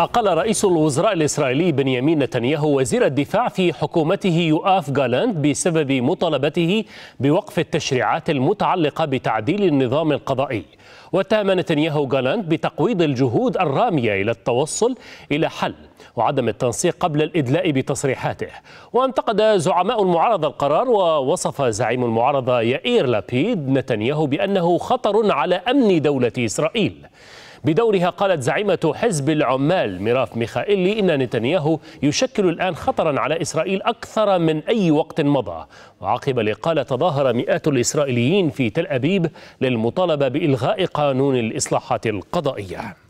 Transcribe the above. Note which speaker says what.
Speaker 1: أقل رئيس الوزراء الإسرائيلي بنيامين نتنياهو وزير الدفاع في حكومته يؤاف جالاند بسبب مطالبته بوقف التشريعات المتعلقة بتعديل النظام القضائي واتهم نتنياهو جالاند بتقويض الجهود الرامية إلى التوصل إلى حل وعدم التنسيق قبل الإدلاء بتصريحاته وانتقد زعماء المعارضة القرار ووصف زعيم المعارضة يائير لابيد نتنياهو بأنه خطر على أمن دولة إسرائيل بدورها قالت زعيمة حزب العمال ميراف ميخائيلي إن نتنياهو يشكل الآن خطرا على إسرائيل أكثر من أي وقت مضى وعقب الإقالة تظاهر مئات الإسرائيليين في تل أبيب للمطالبة بإلغاء قانون الإصلاحات القضائية